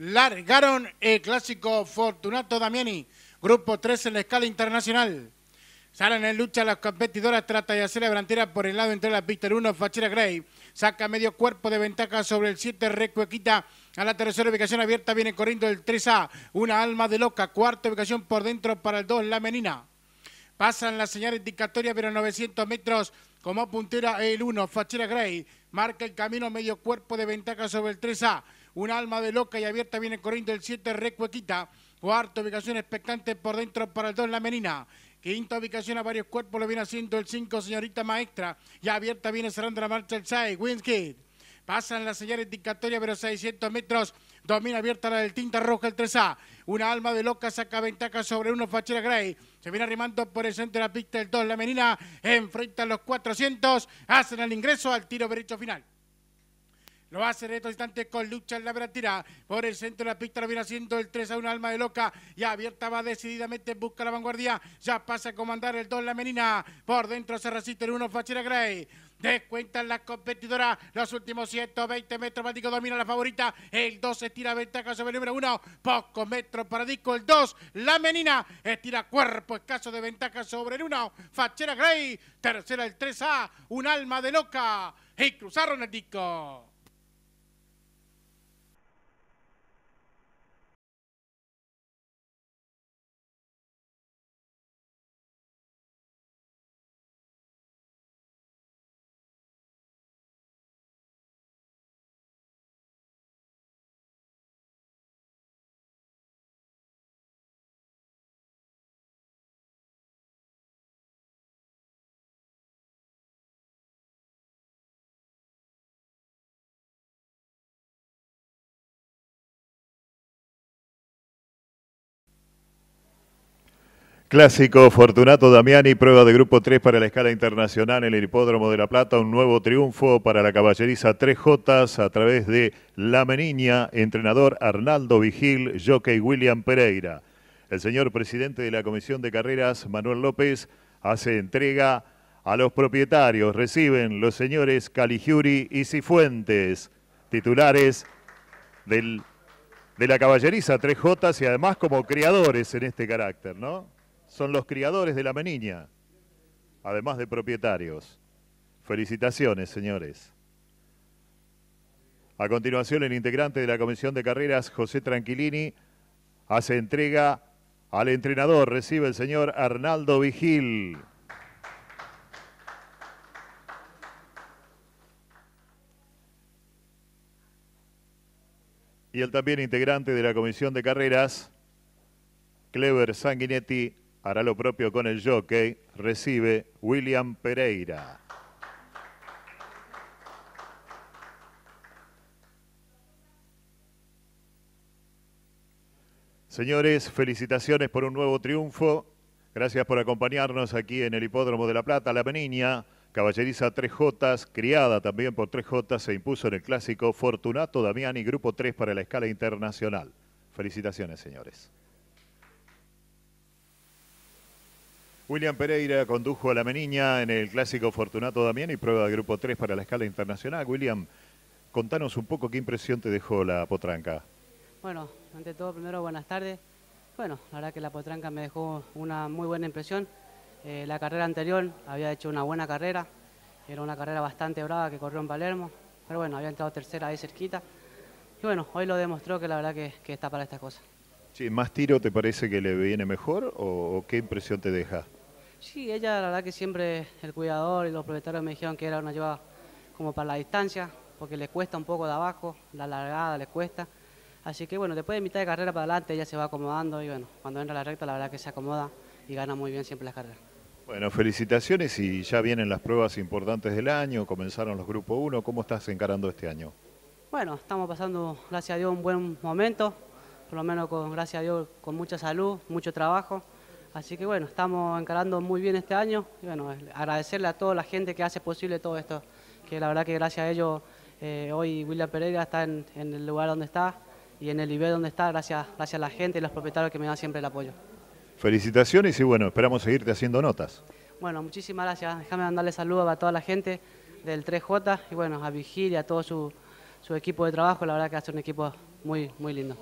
largaron el clásico Fortunato Damiani, grupo 3 en la escala internacional. Salen en lucha las competidoras Trata hacer la Brantera por el lado entre las pista 1, Fachera Gray. Saca medio cuerpo de ventaja sobre el 7, Recuequita. A la tercera ubicación abierta viene corriendo el 3A, una alma de loca. Cuarta ubicación por dentro para el 2, la menina. Pasan las señal indicatoria, pero 900 metros como puntera el 1, Fachera Gray. Marca el camino medio cuerpo de ventaja sobre el 3A. Una alma de loca y abierta viene corriendo el 7 Recuequita. Cuarta ubicación expectante por dentro para el 2 La Menina. Quinta ubicación a varios cuerpos lo viene haciendo el 5 Señorita Maestra. Y abierta viene cerrando la marcha el 6 Winskid. Pasan las señales indicatorias pero 600 metros. Domina abierta la del Tinta Roja el 3A. Una alma de loca saca ventaja sobre uno Fachera Gray. Se viene arrimando por el centro de la pista el 2. La menina enfrenta los 400. Hacen el ingreso al tiro derecho final. Lo hace en estos instantes con lucha en la tira. Por el centro de la pista lo viene haciendo el 3 a un alma de loca. Y abierta va decididamente busca la vanguardia. Ya pasa a comandar el 2 la menina. Por dentro se resiste el 1 Fachera Gray. Descuentan las competidoras. Los últimos 120 metros para domina la favorita. El 2 estira ventaja sobre el número 1. Pocos metros para Disco. El 2, la menina. Estira cuerpo escaso de ventaja sobre el 1. Fachera Gray. Tercera el 3A. Un alma de loca. Y cruzaron el disco. Clásico Fortunato Damiani, prueba de grupo 3 para la escala internacional en el Hipódromo de La Plata, un nuevo triunfo para la caballeriza 3J a través de La Meniña, entrenador Arnaldo Vigil, jockey William Pereira. El señor presidente de la Comisión de Carreras, Manuel López, hace entrega a los propietarios. Reciben los señores Caligiuri y Cifuentes, titulares de la caballeriza 3J y además como creadores en este carácter, ¿no? Son los criadores de la meniña, además de propietarios. Felicitaciones, señores. A continuación, el integrante de la Comisión de Carreras, José Tranquilini, hace entrega al entrenador. Recibe el señor Arnaldo Vigil. Y el también integrante de la Comisión de Carreras, Clever Sanguinetti, hará lo propio con el jockey, recibe William Pereira. Señores, felicitaciones por un nuevo triunfo. Gracias por acompañarnos aquí en el Hipódromo de La Plata, La menina, Caballeriza 3J, criada también por 3J, se impuso en el clásico Fortunato Damiani, Grupo 3 para la escala internacional. Felicitaciones, señores. William Pereira condujo a la Meniña en el clásico Fortunato Damián y prueba de grupo 3 para la escala internacional. William, contanos un poco qué impresión te dejó la potranca. Bueno, ante todo, primero buenas tardes. Bueno, la verdad que la potranca me dejó una muy buena impresión. Eh, la carrera anterior había hecho una buena carrera, era una carrera bastante brava que corrió en Palermo, pero bueno, había entrado tercera ahí cerquita. Y bueno, hoy lo demostró que la verdad que, está para estas cosas. Sí, ¿Más tiro te parece que le viene mejor o qué impresión te deja? Sí, ella la verdad que siempre el cuidador y los propietarios me dijeron que era una llevada como para la distancia, porque le cuesta un poco de abajo, la largada le cuesta. Así que bueno, después de mitad de carrera para adelante ella se va acomodando y bueno, cuando entra la recta la verdad que se acomoda y gana muy bien siempre la carrera. Bueno, felicitaciones y ya vienen las pruebas importantes del año, comenzaron los grupos 1, ¿cómo estás encarando este año? Bueno, estamos pasando, gracias a Dios, un buen momento, por lo menos con, gracias a Dios, con mucha salud, mucho trabajo. Así que bueno, estamos encarando muy bien este año y bueno, agradecerle a toda la gente que hace posible todo esto, que la verdad que gracias a ellos eh, hoy William Pereira está en, el lugar donde está y en el nivel donde está, gracias, gracias a la gente y los propietarios que me dan siempre el apoyo. Felicitaciones y bueno, esperamos seguirte haciendo notas. Bueno, muchísimas gracias. Déjame mandarle saludos a toda la gente del 3J y bueno, a Vigil y a todo su, su equipo de trabajo, la verdad que hace un equipo muy, muy lindo.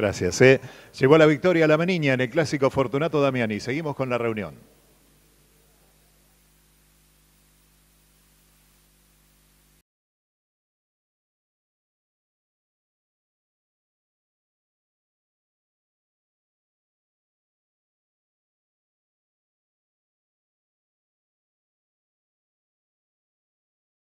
Gracias. Eh. Llegó la victoria a la Maniña en el clásico Fortunato Damiani. Seguimos con la reunión.